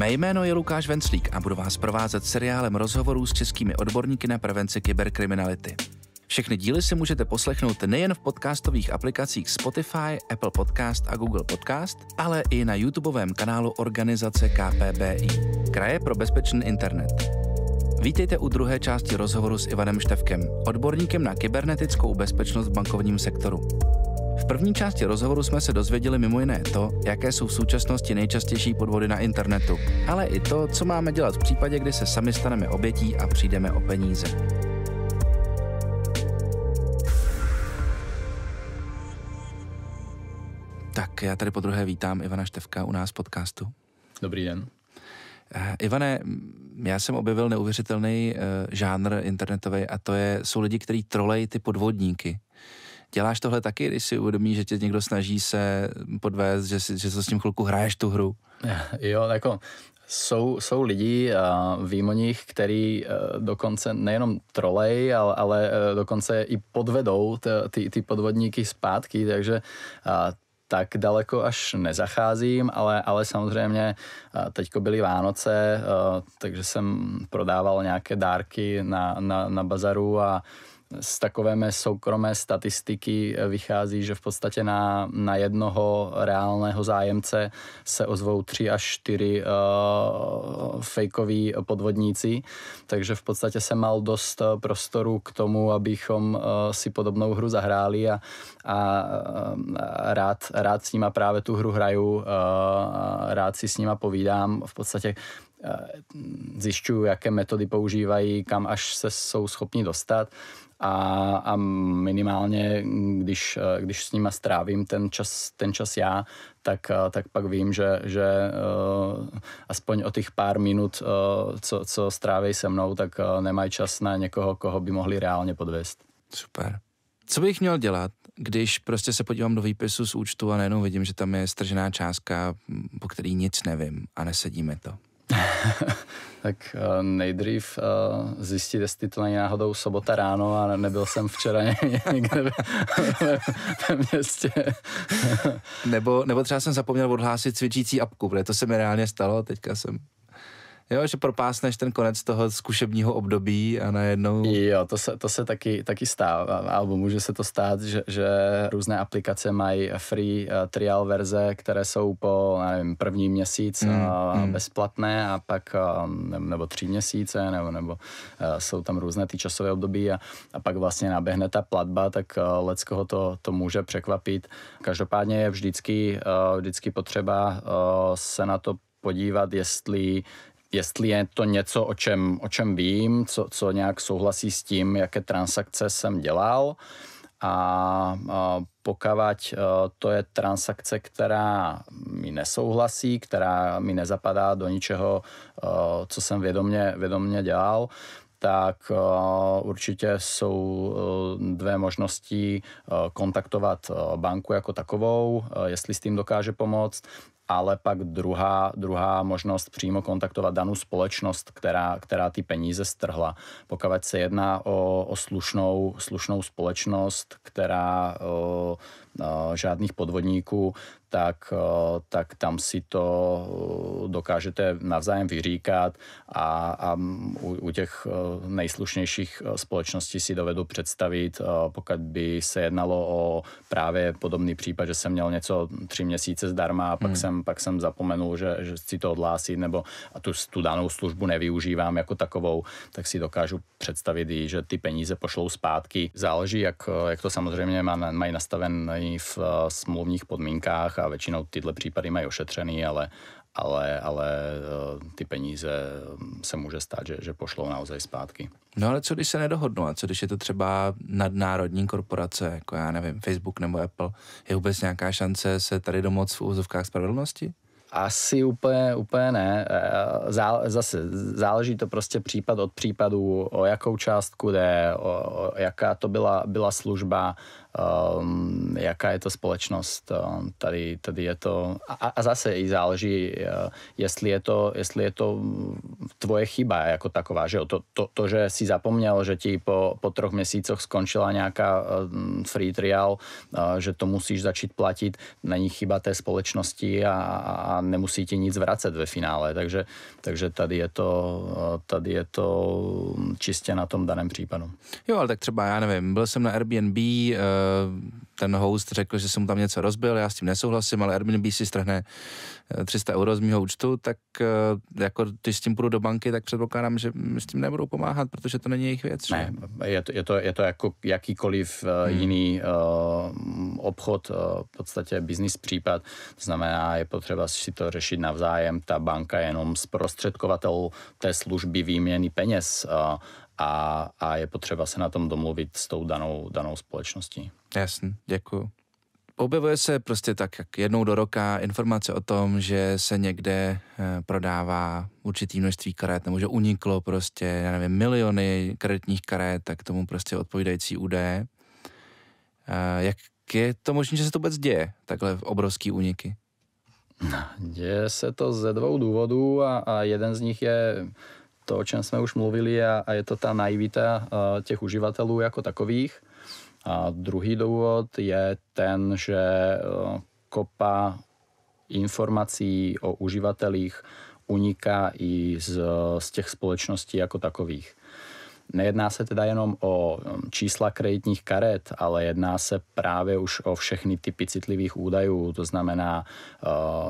Mé jméno je Lukáš Venclík a budu vás provázet seriálem rozhovorů s českými odborníky na prevenci kyberkriminality. Všechny díly si můžete poslechnout nejen v podcastových aplikacích Spotify, Apple Podcast a Google Podcast, ale i na YouTubeovém kanálu organizace KPBI, Kraje pro bezpečný internet. Vítejte u druhé části rozhovoru s Ivanem Števkem, odborníkem na kybernetickou bezpečnost v bankovním sektoru první části rozhovoru jsme se dozvěděli mimo jiné to, jaké jsou v současnosti nejčastější podvody na internetu, ale i to, co máme dělat v případě, kdy se sami staneme obětí a přijdeme o peníze. Tak já tady po druhé vítám Ivana Števka u nás podcastu. Dobrý den. Eh, Ivane, já jsem objevil neuvěřitelný eh, žánr internetový a to je, jsou lidi, kteří trolej ty podvodníky. Děláš tohle taky, když si uvědomíš, že tě někdo snaží se podvést, že, si, že se s tím chvilku hraješ tu hru? Jo, jako jsou, jsou lidi a vím o nich, který eh, dokonce nejenom trolej, ale, ale eh, dokonce i podvedou ty, ty podvodníky zpátky, takže tak daleko až nezacházím, ale, ale samozřejmě teďko byly Vánoce, takže jsem prodával nějaké dárky na, na, na bazaru a z takové mé soukromé statistiky eh, vychází, že v podstatě na, na jednoho reálného zájemce se ozvou tři až čtyři uh, fejkoví podvodníci, takže v podstatě jsem mal dost eh, prostoru k tomu, abychom uh, si podobnou hru zahráli a, a, rád, rád s nima právě tu hru hraju, uh, rád si s nima povídám. V podstatě Eh, zjišťuju, jaké metody používají, kam až se jsou schopni dostat a, a minimálně, když, eh, když s nima strávím ten čas, ten čas já, tak, eh, tak pak vím, že, že uh, aspoň o těch pár minut, uh, co, co stráví se mnou, tak uh, nemají čas na někoho, koho by mohli reálně podvést. Super. Co bych měl dělat, když prostě se podívám do výpisu z účtu a najednou vidím, že tam je stržená částka, po který nic nevím a nesedíme to? tak eh, nejdřív eh, zjistit, jestli to není náhodou sobota ráno a nebyl jsem včera někde ve, ve, městě. nebo, nebo třeba jsem zapomněl odhlásit cvičící apku, protože to se mi reálně stalo teďka jsem Jo, že propásneš ten konec toho zkušebního období a najednou... Jo, to se, to se taky, taky stává, alebo může se to stát, že, že různé aplikace mají free uh, trial verze, které jsou po, nevím, první měsíc mm, uh, mm. bezplatné a pak, uh, nebo tři měsíce, nebo, nebo uh, jsou tam různé ty časové období a, a pak vlastně naběhne ta platba, tak uh, leckoho to, to může překvapit. Každopádně je vždycky, uh, vždycky potřeba uh, se na to podívat, jestli jestli je to něco, o čem, o čem vím, co, co nějak souhlasí s tím, jaké transakce jsem dělal. A, a pokud eh, to je transakce, která mi nesouhlasí, která mi nezapadá do ničeho, eh, co jsem vědomě, vědomě dělal, tak eh, určitě jsou dvě možnosti kontaktovat banku jako takovou, jestli s tím dokáže pomoct, ale pak druhá, druhá možnost přímo kontaktovat danou společnost, která, která ty peníze strhla. Pokud se jedná o, o slušnou, slušnou společnost, která o, o, žádných podvodníků tak, eh, tak tam si to eh, dokážete navzájem vyříkat a, a u, u těch eh, nejslušnějších společností si dovedu představit, pokud by se jednalo o právě podobný případ, že jsem měl něco tři měsíce zdarma a pak, hmm. jsem, pak jsem zapomenul, že, že si to odhlásit nebo a tu, tu danou službu nevyužívám jako takovou, tak si dokážu představit i, že ty peníze pošlou zpátky. Záleží, jak, jak to samozřejmě mají nastavený v smluvních podmínkách, a většinou tyhle případy mají ošetřený, ale, ale, ale eh, ty peníze eh, se může stát, že, že pošlou naozaj zpátky. No ale co když se nedohodnou a co když je to třeba nadnárodní korporace, jako já nevím, Facebook nebo Apple, je vůbec nějaká šance se tady domoct v úzovkách spravedlnosti? Asi úplně, úplně ne. Eh, zá, zase záleží to prostě případ od případu, o jakou částku jde, o, o jaká to byla, byla služba um, jaká je to společnost. Um, tady, tady je to, a, a zase i záleží, uh, jestli je, to, jestli je to tvoje chyba jako taková, že jo? To, to, to, že si zapomněl, že ti po, po troch měsících skončila nějaká um, free trial, uh, že to musíš začít platit, není chyba té společnosti a, a nemusí ti nic vracet ve finále, takže, takže tady je to, eh, tady je to čistě na tom daném případu. Jo, ale tak třeba, já nevím, byl jsem na Airbnb, uh ten host řekl, že jsem mu tam něco rozbil, já s tím nesouhlasím, ale Airbnb si strhne 300 eh, euro z mého účtu, tak eh, jako když s tím půjdu do banky, tak předpokládám, že s tím nebudou pomáhat, protože to není jejich věc. Ne, je to, je to, je to jako jakýkoliv eh, hmm. jiný uh, obchod, uh, v podstatě business případ, to znamená, je potřeba si to řešit navzájem, ta banka je jenom zprostředkovatel té služby výměny peněz uh, a, a je potřeba se na tom domluvit s tou danou, danou společností. Jasně, děkuji. Objevuje se prostě tak jak jednou do roka informace o tom, že se někde eh, prodává určitý množství karet, nebo že uniklo prostě, já nevím, miliony kreditních karet, tak tomu prostě odpovídající údaje. Eh, jak je to možné, že se to vůbec děje, takhle obrovský úniky? Děje se to ze dvou důvodů a, a jeden z nich je to, o čem jsme už mluvili a, a je to ta naivita těch uživatelů jako takových. A druhý důvod je ten, že e, kopa informací o uživatelích uniká i z, z těch společností jako takových. Nejedná se teda jenom o um, čísla kreditních karet, ale jedná se právě už o všechny typy citlivých údajů, to znamená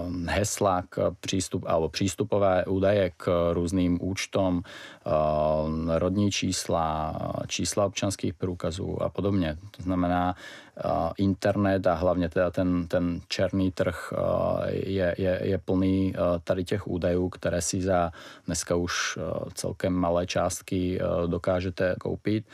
um, hesla k přístup, alebo přístupové údaje k různým účtům, um, rodní čísla, čísla občanských průkazů a podobně. To znamená, internet a hlavně teda ten, ten černý trh je, je, je plný tady těch údajů, které si za dneska už celkem malé částky dokážete koupit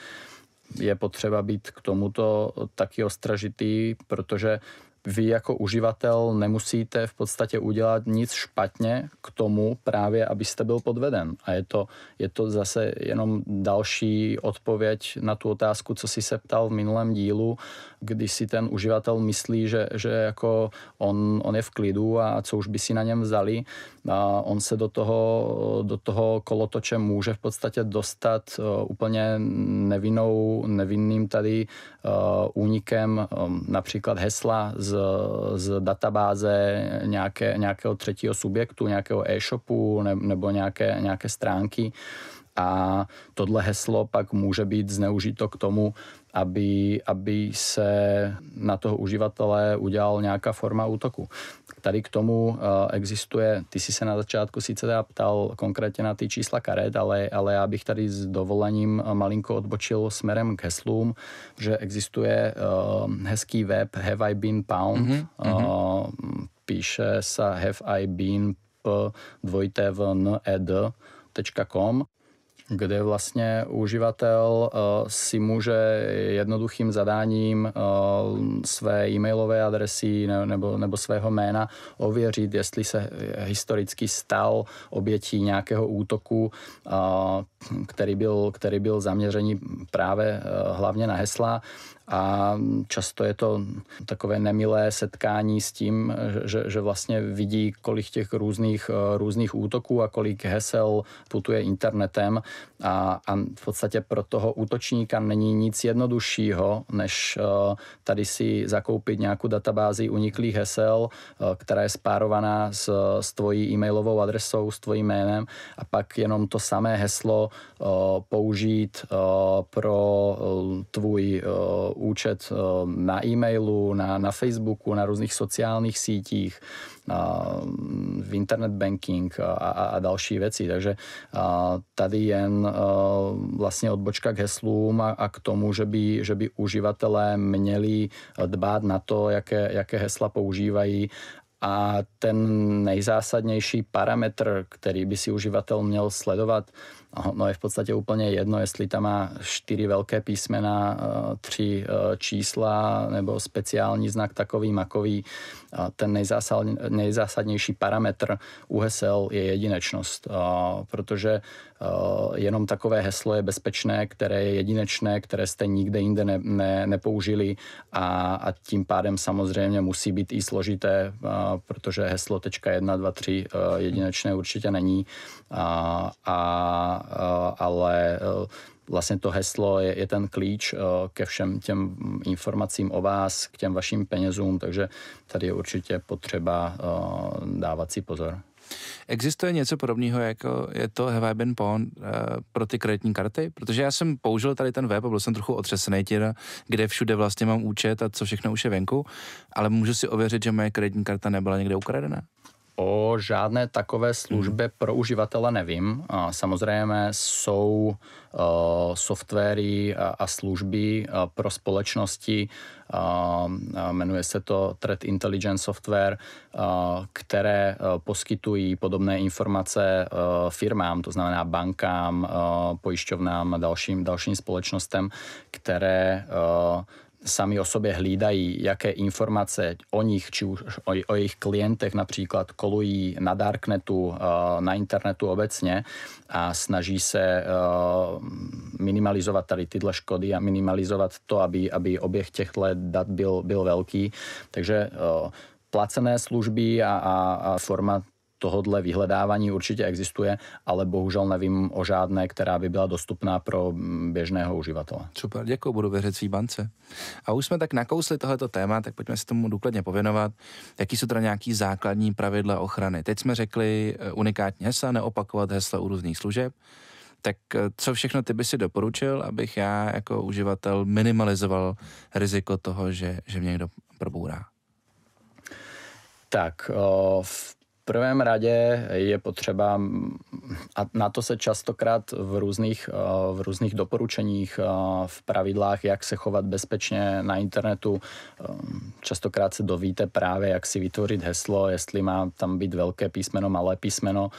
je potřeba být k tomuto taky ostražitý, protože vy jako uživatel nemusíte v podstatě udělat nic špatně k tomu právě, abyste byl podveden. A je to, je to zase jenom další odpověď na tu otázku, co si se ptal v minulém dílu, když si ten uživatel myslí, že, že jako on, on je v klidu a co už by si na něm vzali, a on se do toho, do toho kolotoče může v podstatě dostat eh, úplně nevinnou, nevinným tady eh, únikem eh, například hesla z, z databáze nějaké, nějakého třetího subjektu, nějakého e-shopu ne, nebo nějaké, nějaké stránky a tohle heslo pak může být zneužito k tomu, aby, aby se na toho uživatele udělal nějaká forma útoku. Tady k tomu eh, existuje, ty si se na začátku sice teda ptal konkrétně na ty čísla karet, ale, ale já bych tady s dovolením malinko odbočil směrem k heslům, že existuje eh, hezký web Have I Been Pound, mm-hmm. píše se Have I Been p v n e .com kde vlastně uživatel eh, si může jednoduchým zadáním eh, své e-mailové adresy nebo, nebo svého jména ověřit, jestli se historicky stal obětí nějakého útoku, eh, který byl, který byl zaměřený právě hlavně na hesla a často je to takové nemilé setkání s tím, že, že vlastně vidí, kolik těch různých, eh, různých útoků a kolik hesel putuje internetem a, a v podstatě pro toho útočníka není nic jednoduššího, než eh, tady si zakoupit nějakou databázi uniklých hesel, eh, která je spárovaná s, s tvojí e-mailovou adresou, s tvojím jménem a pak jenom to samé heslo použít pro tvůj účet eh, na e-mailu, na, na Facebooku, na různých sociálních sítích, v internet banking a, a, a další věci. Takže eh, tady jen eh, vlastně odbočka k heslům a, a k tomu, že by, že by uživatelé měli dbát na to, jaké, jaké hesla používají a ten nejzásadnější parametr, který by si uživatel měl sledovat, no je v podstatě úplně jedno, jestli tam má čtyři velké písmena, eh, tři eh, čísla nebo speciální znak takový makový. Ten nejzásadnější parametr u hesel je jedinečnost, protože eh, jenom takové heslo je bezpečné, které je jedinečné, které jste nikde jinde ne, ne, nepoužili a, a tím pádem samozřejmě musí být i složité, protože heslo .123 jedinečné určitě není a, a Eh, ale eh, vlastně to heslo je, je ten klíč eh, ke všem těm informacím o vás, k těm vašim penězům, takže tady je určitě potřeba dávat si pozor. Existuje něco podobného, jako je to Have I Been Pawn uh, pro ty kreditní karty? Protože já jsem použil tady ten web a byl jsem trochu otřesený tím, kde všude vlastně mám účet a co všechno už je venku, ale můžu si ověřit, že moje kreditní karta nebyla někde ukradena? O žádné takové službě mhm. pro uživatele nevím. Samozřejmě jsou eh, softwary a služby eh, pro společnosti, eh, jmenuje se to Threat Intelligence Software, které poskytují podobné informace firmám, to znamená bankám, pojišťovnám a dalším, dalším společnostem, které sami o sobě hlídají, jaké informace o nich, či už o, o jejich klientech například kolují na darknetu, eh, na internetu obecně a snaží se eh, minimalizovat tady tyhle škody a minimalizovat to, aby, aby oběh těchto dat byl, byl velký. Takže eh, placené služby a, a, a forma tohodle vyhledávání určitě existuje, ale bohužel nevím o žádné, která by byla dostupná pro mm, běžného uživatele. Super, děkuji, budu věřit svý bance. A už jsme tak nakousli tohleto téma, tak pojďme se tomu důkladně pověnovat. Jaký jsou teda nějaký základní pravidla ochrany? Teď jsme řekli eh, unikátní hesla, neopakovat hesla u různých služeb. Tak eh, co všechno ty by si doporučil, abych já jako uživatel minimalizoval riziko toho, že, že mě někdo probourá? Tak, eh, v prvém radě je potřeba, a na to se častokrát v různých, eh, v různých doporučeních, eh, v pravidlách, jak se chovat bezpečně na internetu, eh, častokrát se dovíte právě, jak si vytvořit heslo, jestli má tam být velké písmeno, malé písmeno,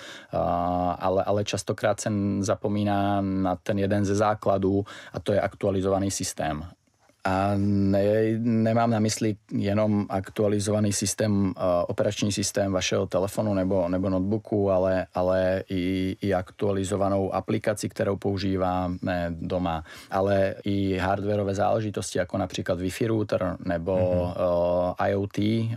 ale, ale častokrát se zapomíná na ten jeden ze základů a to je aktualizovaný systém. A ne, nemám na mysli jenom aktualizovaný systém, eh, operační systém vašeho telefonu nebo, nebo notebooku, ale, ale i, i aktualizovanou aplikaci, kterou používáme doma. Ale i hardwareové záležitosti, jako například Wi-Fi router nebo mm-hmm. Eh, IoT, eh,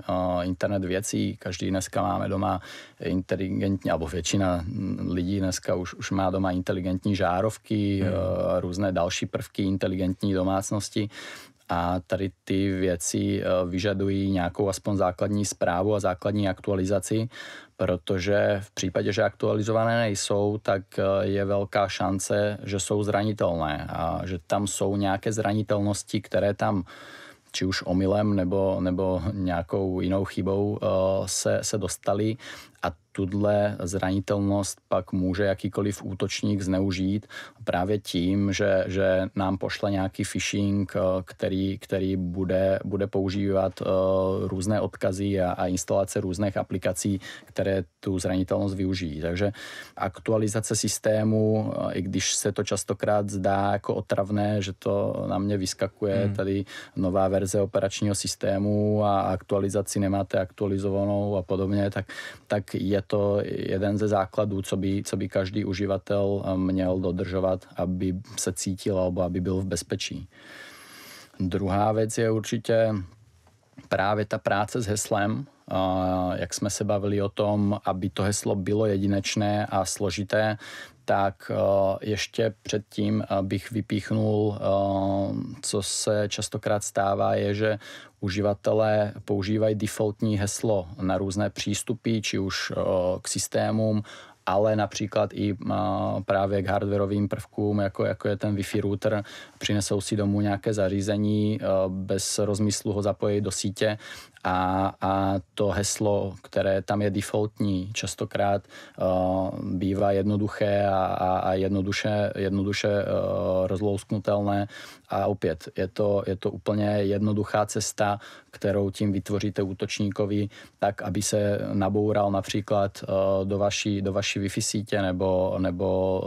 internet věcí. Každý dneska máme doma inteligentní, nebo většina mm, lidí dneska už, už má doma inteligentní žárovky, mm-hmm. různé další prvky inteligentní domácnosti a tady ty věci eh, vyžadují nějakou aspoň základní zprávu a základní aktualizaci, protože v případě, že aktualizované nejsou, tak eh, je velká šance, že jsou zranitelné a že tam jsou nějaké zranitelnosti, které tam či už omylem nebo, nebo nějakou jinou chybou eh, se, se dostali a tuhle zranitelnost pak může jakýkoliv útočník zneužít právě tím, že, že nám pošle nějaký phishing, eh, který, který bude, bude používat eh, různé odkazy a, a instalace různých aplikací, které tu zranitelnost využijí. Takže aktualizace systému, eh, i když se to častokrát zdá jako otravné, že to na mě vyskakuje hmm. tady nová verze operačního systému a aktualizaci nemáte aktualizovanou a podobně, tak, tak je to jeden ze základů, co by, co by každý uživatel eh, měl dodržovat, aby se cítil nebo aby byl v bezpečí. Druhá věc je určitě právě ta práce s heslem, jak jsme se bavili o tom, aby to heslo bylo jedinečné a složité, tak ještě předtím bych vypíchnul, co se častokrát stává, je, že uživatelé používají defaultní heslo na různé přístupy, či už k systémům, ale například i právě k hardwareovým prvkům, jako, jako je ten Wi-Fi router, přinesou si domů nějaké zařízení, bez rozmyslu ho zapojit do sítě a, a to heslo, které tam je defaultní, častokrát uh, bývá jednoduché a, a, a jednoduše, jednoduše uh, rozlousknutelné a opět je to, je to úplně jednoduchá cesta, kterou tím vytvoříte útočníkovi tak, aby se naboural například uh, do vaší, do vaší Wi-Fi sítě nebo, nebo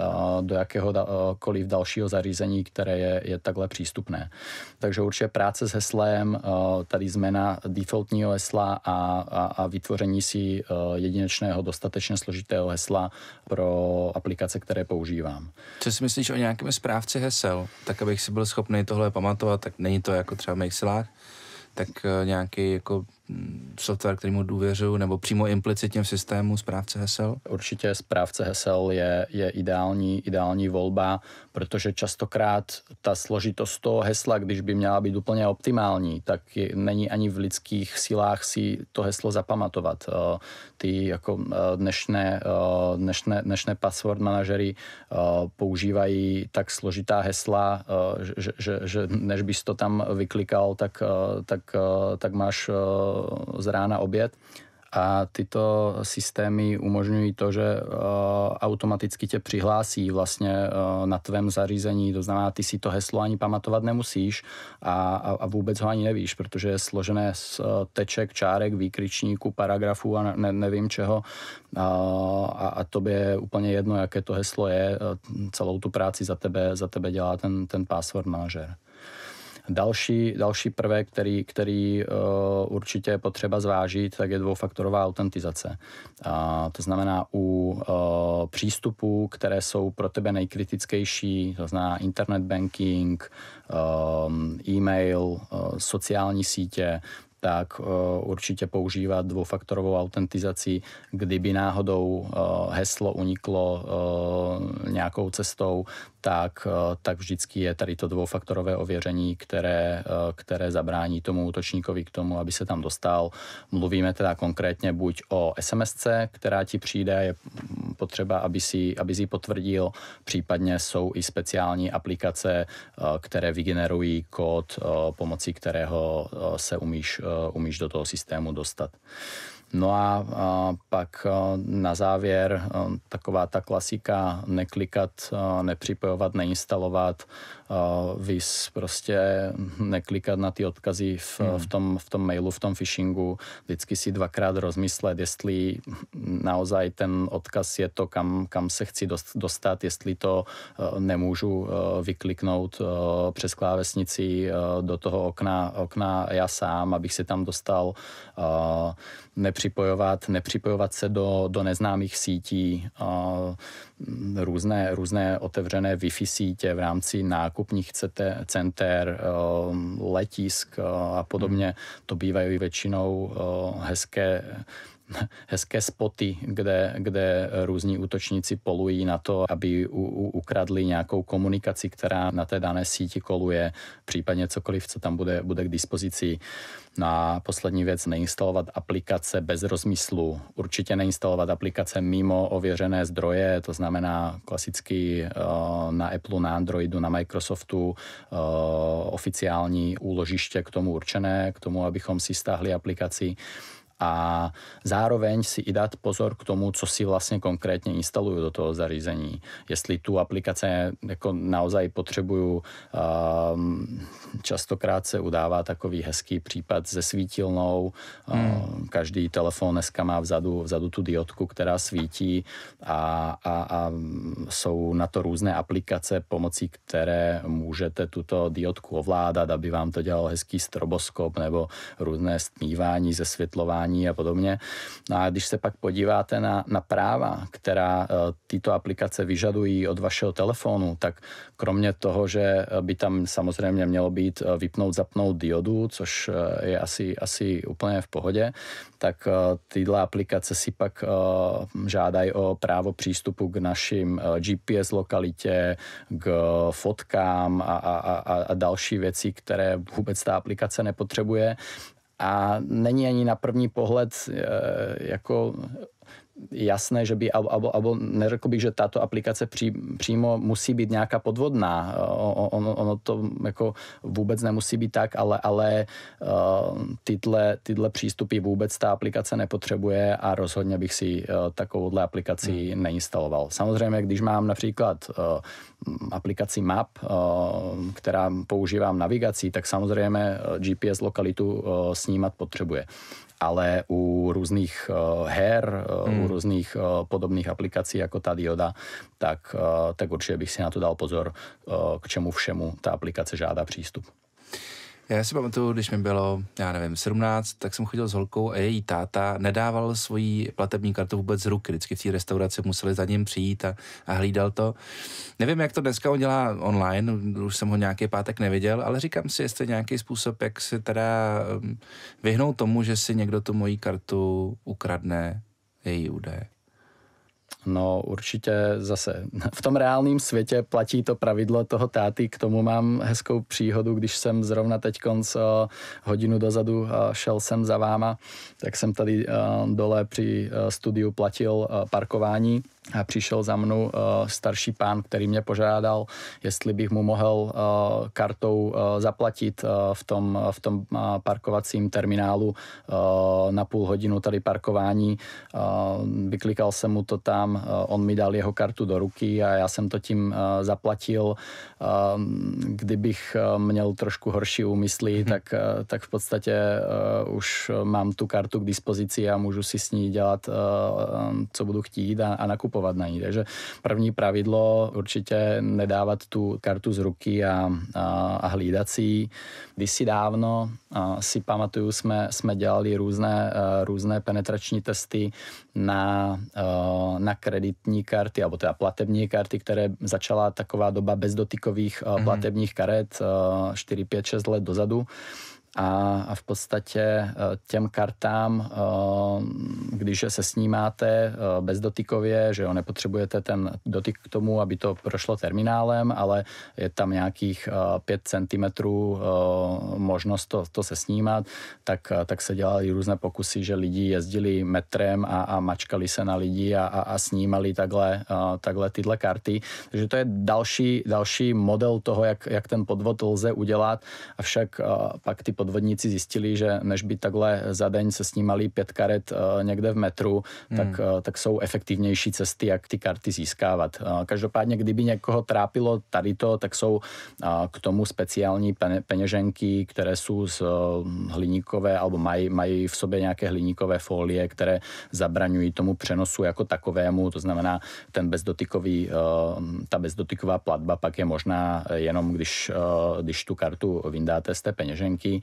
uh, do jakéhokoliv dalšího zařízení, které je, je takhle přístupné. Takže určitě práce s heslem, uh, tady zmena změna defaultního hesla a, a, a vytvoření si eh, jedinečného dostatečně složitého hesla pro aplikace, které používám. Co si myslíš o nějakém správci hesel? Tak, abych si byl schopný tohle pamatovat, tak není to jako třeba v Mixelách, tak eh, nějaký jako software, kterému důvěřuji, nebo přímo implicitně v systému správce hesel? Určitě správce hesel je, je ideální, ideální volba, protože častokrát ta složitost toho hesla, když by měla být úplně optimální, tak je, není ani v lidských silách si to heslo zapamatovat. Eh, ty jako eh, dnešné, eh, dnešné, dnešné password manažery používají tak složitá hesla, že, že, že než bys to tam vyklikal, tak, tak, tak máš z rána oběd. A tyto systémy umožňují to, že eh, automaticky tě přihlásí vlastně eh, na tvém zařízení, to znamená, ty si to heslo ani pamatovat nemusíš a, a vůbec ho ani nevíš, protože je složené z eh, teček, čárek, výkričníků, paragrafů a ne, nevím čeho a, a to je úplně jedno, jaké to heslo je, celou tu práci za tebe, za tebe dělá ten, ten password manažer. Další, další prvek, který, který eh, určitě je potřeba zvážit, tak je dvoufaktorová autentizace. A to znamená u eh, přístupů, které jsou pro tebe nejkritickější, to znamená internet banking, eh, e-mail, sociální sítě, tak určitě používat dvoufaktorovou autentizaci, kdyby náhodou heslo uniklo nějakou cestou, tak, eh, tak vždycky je tady to dvoufaktorové ověření, které, eh, které zabrání tomu útočníkovi k tomu, aby se tam dostal. Mluvíme teda konkrétně buď o SMS, která ti přijde, je potřeba, aby si, aby si potvrdil, případně jsou i speciální aplikace, eh, které vygenerují kód, pomocí kterého se umíš, umíš do toho systému dostat. No a, a pak na závěr taková ta klasika neklikat, nepřipojovat, neinstalovat, uh, vys prostě neklikat na ty odkazy v, mm. v, tom, v tom mailu, v tom phishingu, vždycky si dvakrát rozmyslet, jestli naozaj ten odkaz je to, kam, kam se chci dostat, jestli to uh, nemůžu uh, vykliknout uh, přes klávesnici uh, do toho okna, okna já sám, abych se tam dostal uh, nepřipojovat, nepřipojovat se do, do neznámých sítí, uh, různé, různé otevřené Wi-Fi sítě v rámci nákupních center, eh, letisk eh, a podobně. Hmm. To bývají většinou eh, hezké hezké spoty, kde, kde různí útočníci polují na to, aby u, u, ukradli nějakou komunikaci, která na té dané síti koluje, případně cokoliv, co tam bude, bude k dispozici. Na poslední věc neinstalovat aplikace bez rozmyslu. Určitě neinstalovat aplikace mimo ověřené zdroje, to znamená klasicky eh, na Apple, na Androidu, na Microsoftu eh, oficiální úložiště k tomu určené, k tomu, abychom si stáhli aplikaci a zároveň si i dát pozor k tomu, co si vlastně konkrétně instalují do toho zařízení. Jestli tu aplikace jako naozaj potřebuju, um, častokrát se udává takový hezký případ se svítilnou, ehm, hmm. každý telefon dneska má vzadu, vzadu tu diodku, která svítí a, a, a jsou na to různé aplikace, pomocí které můžete tuto diodku ovládat, aby vám to dělal hezký stroboskop nebo různé stmívání, zesvětlování daní a podobně. No a když se pak podíváte na, na práva, která eh, tyto aplikace vyžadují od vašeho telefonu, tak kromě toho, že eh, by tam samozřejmě mělo být eh, vypnout, zapnout diodu, což je asi, asi úplně v pohodě, tak tyhle aplikace si pak žádají o právo přístupu k našim GPS lokalitě, k fotkám a, a, a, a další věci, které vůbec ta aplikace nepotřebuje a není ani na první pohled eh, jako jasné, že by, alebo, alebo neřekl bych, že tato aplikace pří, přímo musí být nějaká podvodná. Ono, ono to jako vůbec nemusí být tak, ale, ale eh, tyhle, tyhle přístupy vůbec ta aplikace nepotřebuje a rozhodně bych si eh, takovouhle aplikaci hmm. neinstaloval. Samozřejmě, když mám například eh, aplikaci Map, která používám navigací, tak samozřejmě GPS lokalitu snímat potřebuje ale u různých eh, her, eh, hmm. u různých eh, podobných aplikací jako ta dioda, tak, tak určitě bych si na to dal pozor, k čemu všemu ta aplikace žádá přístup. Já si pamatuju, když mi bylo, já nevím, 17, tak jsem chodil s holkou a její táta nedával svoji platební kartu vůbec z ruky. Vždycky v té restauraci museli za ním přijít a, a hlídal to. Nevím, jak to dneska on dělá online, už jsem ho nějaký pátek neviděl, ale říkám si, jestli nějaký způsob, jak se teda um, vyhnout tomu, že si někdo tu moji kartu ukradne její údaje. No určitě zase v tom reálném světě platí to pravidlo toho táty, k tomu mám hezkou příhodu, když jsem zrovna teď konc hodinu dozadu eh, šel sem za váma, tak jsem tady eh, dole při eh, studiu platil parkování a přišel za mnou uh, starší pán, který mě požádal, jestli bych mu mohl uh, kartou uh, zaplatit uh, v tom, uh, v tom uh, parkovacím terminálu uh, na půl hodinu tady parkování. Uh, vyklikal jsem mu to tam, uh, on mi dal jeho kartu do ruky a já jsem to tím uh, zaplatil. Uh, kdybych uh, měl trošku horší úmysly, hmm. tak, uh, tak v podstatě uh, už mám tu kartu k dispozici a můžu si s ní dělat, uh, co budu chtít a, a nakupovat nakupovat na ní. Takže první pravidlo určitě nedávat tu kartu z ruky a, a, a hlídat si ji. Kdysi dávno a si pamatuju, jsme, jsme dělali různé, e, různé penetrační testy na, e, na kreditní karty, nebo teda platební karty, které začala taková doba bezdotykových e, mhm. platebních karet 4, 5, 6 let dozadu a, v podstatě e, těm kartám, e, když se snímáte e, bezdotykově, že jo, nepotřebujete ten dotyk k tomu, aby to prošlo terminálem, ale je tam nějakých 5 cm možnost to, to se snímat, tak, tak se dělali různé pokusy, že lidi jezdili metrem a, a mačkali se na lidi a, a, a snímali takhle, takhle tyhle karty. Takže to je další, další model toho, jak, jak ten podvod lze udělat, avšak pak ty podvodníci zjistili, že než by takhle za den se snímali pět karet eh, někde v metru, hmm. tak, eh, tak jsou efektivnější cesty, jak ty karty získávat. Eh, každopádně, kdyby někoho trápilo tady to, tak jsou k tomu speciální peněženky, které jsou z hliníkové, alebo mají, mají v sobě nějaké hliníkové folie, které zabraňují tomu přenosu jako takovému, to znamená ten bezdotykový, ta bezdotyková platba pak je možná jenom, když, když tu kartu vyndáte z té peněženky.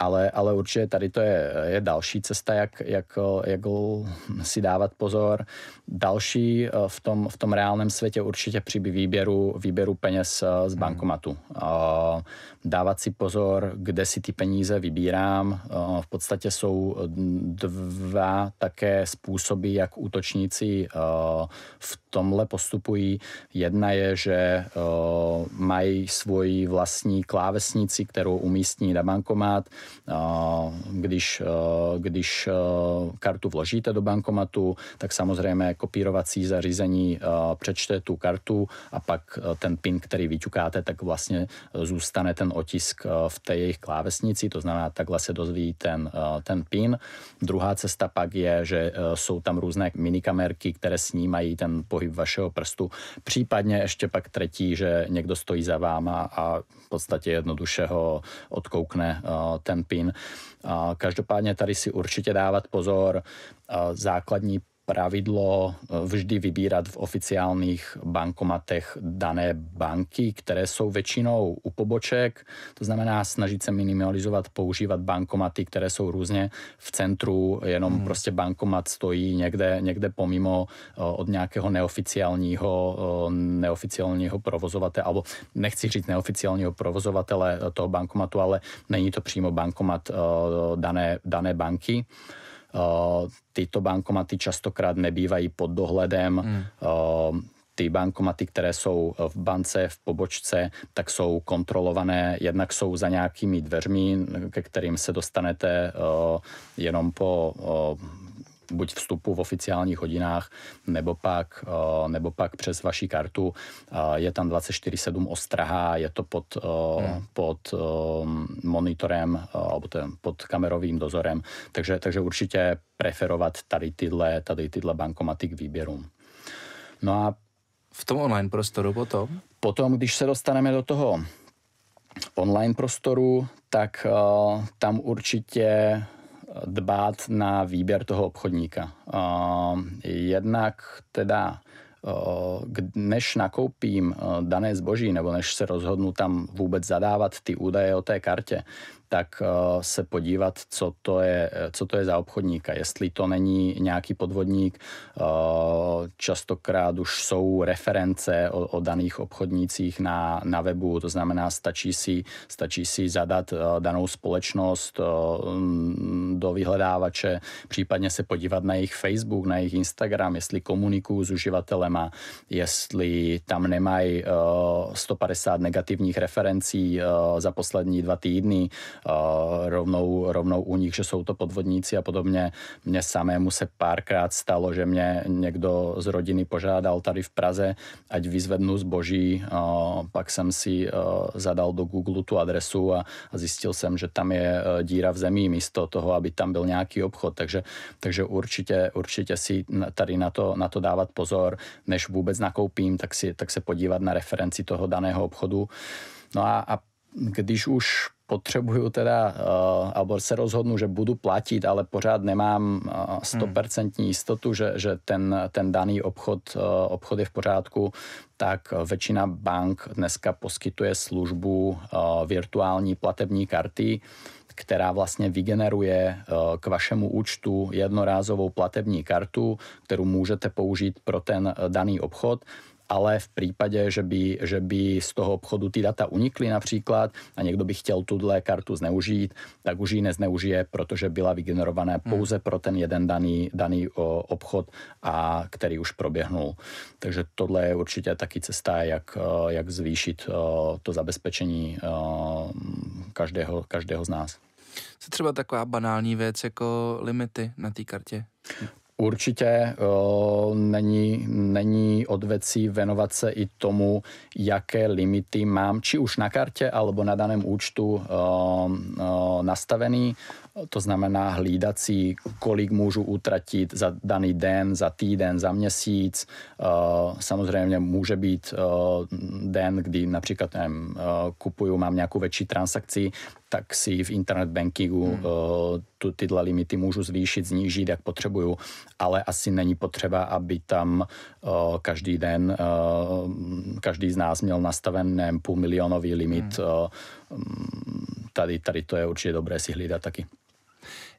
ale, ale určitě tady to je, je další cesta, jak, jak, jak si dávat pozor. Další eh, v tom, v tom reálném světě určitě při výběru, výběru peněz eh, z hmm. bankomatu. Eh, dávat si pozor, kde si ty peníze vybírám. V podstatě jsou dva také způsoby, jak útočníci v tomhle postupují. Jedna je, že mají svoji vlastní klávesnici, kterou umístí na bankomat, když, když kartu vložíte do bankomatu, tak samozřejmě kopírovací zařízení přečte tu kartu a pak ten PIN, který vyťukáte, tak vlastně zůstane ten otisk v té jejich klávesnici, to znamená, takhle se dozví ten, ten PIN. Druhá cesta pak je, že jsou tam různé minikamerky, které snímají ten pohyb vašeho prstu. Případně ještě pak třetí, že někdo stojí za váma a v podstatě jednoduše ho odkoukne ten ten PIN. Každopádně tady si určitě dávat pozor. Základní pravidlo eh, vždy vybírat v oficiálních bankomatech dané banky, které jsou většinou u poboček, to znamená snažit se minimalizovat, používat bankomaty, které jsou různě v centru, jenom hmm. prostě bankomat stojí někde, někde pomimo eh, od nějakého neoficiálního, eh, neoficiálního provozovatele, alebo nechci říct neoficiálního provozovatele toho bankomatu, ale není to přímo bankomat dané, dané banky. Eh, tyto bankomaty častokrát nebývají pod dohledem. Hmm. Eh, ty bankomaty, které jsou v bance, v pobočce, tak jsou kontrolované, jednak jsou za nějakými dveřmi, ke kterým se dostanete eh, jenom po buď vstupu v oficiálních hodinách, nebo pak, eh, nebo pak přes vaši kartu. Eh, je tam 24-7 ostraha, je to pod, eh, hmm. pod monitorem, pod kamerovým dozorem, takže, takže určitě preferovat tady tyhle, tady tyhle bankomaty k výběrům. No a v tom online prostoru potom? Potom, když se dostaneme do toho online prostoru, tak uh, tam určitě dbát na výběr toho obchodníka. Eh, jednak teda eh, než nakoupím eh, dané zboží nebo než se rozhodnu tam vůbec zadávat ty údaje o té kartě, tak eh, se podívat, co to, je, eh, co to je za obchodníka. Jestli to není nějaký podvodník, eh, častokrát už jsou reference o, o daných obchodnících na, na webu, to znamená, stačí si, stačí si zadat danou společnost mm, do vyhledávače, případně se podívat na jejich Facebook, na jejich Instagram, jestli komunikují s uživatelema, jestli tam nemají 150 negativních referencí za poslední dva týdny, Eh, rovnou, rovnou u nich, že jsou to podvodníci a podobně. Mně samému se párkrát stalo, že mě někdo z rodiny požádal tady v Praze, ať vyzvednu zboží, eh, pak jsem si eh, zadal do Google tu adresu a zjistil jsem, že tam je díra v zemi místo toho, aby tam byl nějaký obchod, takže, takže určitě, určitě si tady na to, na to dávat pozor, než vůbec nakoupím, tak, si, tak se podívat na referenci toho daného obchodu. No a, a když už potřebuju teda, uh, eh, alebo se rozhodnu, že budu platit, ale pořád nemám eh, hmm. stoprocentní uh, jistotu, že, že ten, ten daný obchod, uh, obchod je v pořádku, tak většina bank dneska poskytuje službu uh, virtuální platební karty, která vlastně vygeneruje k vašemu účtu jednorázovou platební kartu, kterou můžete použít pro ten daný obchod ale v případě, že by, že by z toho obchodu ty data unikly například a někdo by chtěl tuhle kartu zneužít, tak už ji nezneužije, protože byla vygenerovaná hmm. pouze pro ten jeden daný, daný obchod, a který už proběhnul. Takže tohle je určitě taky cesta, jak, jak zvýšit to zabezpečení každého, každého z nás. Co třeba taková banální věc jako limity na té kartě? Určitě uh, není, není odvecí venovat se i tomu, jaké limity mám, či už na kartě, alebo na daném účtu uh, uh, nastavený to znamená hlídat si, kolik můžu utratit za daný den, za týden, za měsíc. Eh, samozřejmě může být eh, den, kdy například nevím, eh, kupuju, mám nějakou větší transakci, tak si v internet bankingu hmm. tyhle limity můžu zvýšit, znížit, jak potřebuju, ale asi není potřeba, aby tam každý den, každý z nás měl nastaven půl milionový limit hmm mm, tady, tady to je určitě dobré si hlídat taky.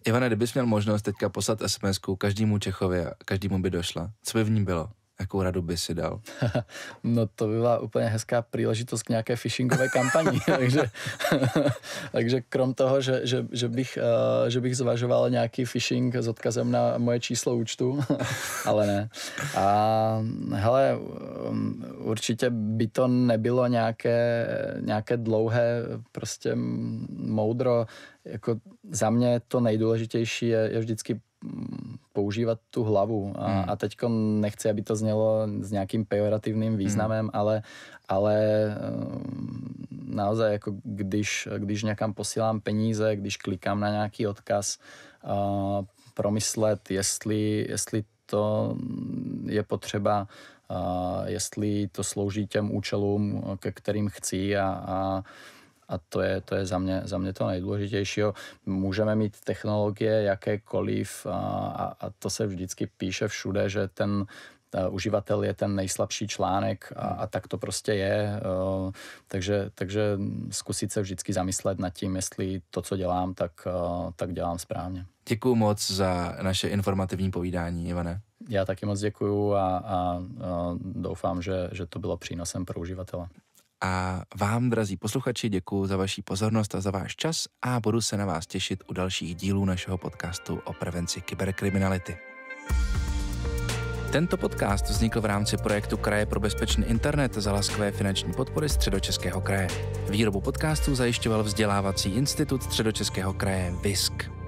Ivane, kdybys měl možnost teďka poslat sms každému Čechovi a každému by došla, co by v ní bylo? Jakou radu by si dal? no to by byla úplně hezká příležitost k nějaké phishingové kampani. takže, takže krom toho, že, že, že, bych, uh, že bych zvažoval nějaký phishing s odkazem na moje číslo účtu, ale ne. A hele, um, určitě by to nebylo nějaké, nějaké dlouhé prostě moudro. Jako za mě to nejdůležitější je, je vždycky používat tu hlavu. A, hmm. a teďko nechci, aby to znělo s nějakým pejorativním významem, hmm. ale, ale eh, naozaj, jako když, když někam posílám peníze, když klikám na nějaký odkaz, a, promyslet, jestli, jestli to je potřeba, a, jestli to slouží těm účelům, ke kterým chci a, a a to je, to je za, mě, za mě to nejdůležitějšího. Můžeme mít technologie jakékoliv a, a, a to se vždycky píše všude, že ten uživatel je ten nejslabší článek a, a tak to prostě je. Takže, takže zkusit se vždycky zamyslet nad tím, jestli to, co dělám, tak, tak dělám správně. Děkuji moc za naše informativní povídání, Ivane. Já taky moc děkuju a, a, a doufám, že, že to bylo přínosem pro uživatele. A vám, drazí posluchači, děkuji za vaši pozornost a za váš čas a budu se na vás těšit u dalších dílů našeho podcastu o prevenci kyberkriminality. Tento podcast vznikl v rámci projektu Kraje pro bezpečný internet za laskové finanční podpory Středočeského kraje. Výrobu podcastu zajišťoval vzdělávací institut Středočeského kraje VISK.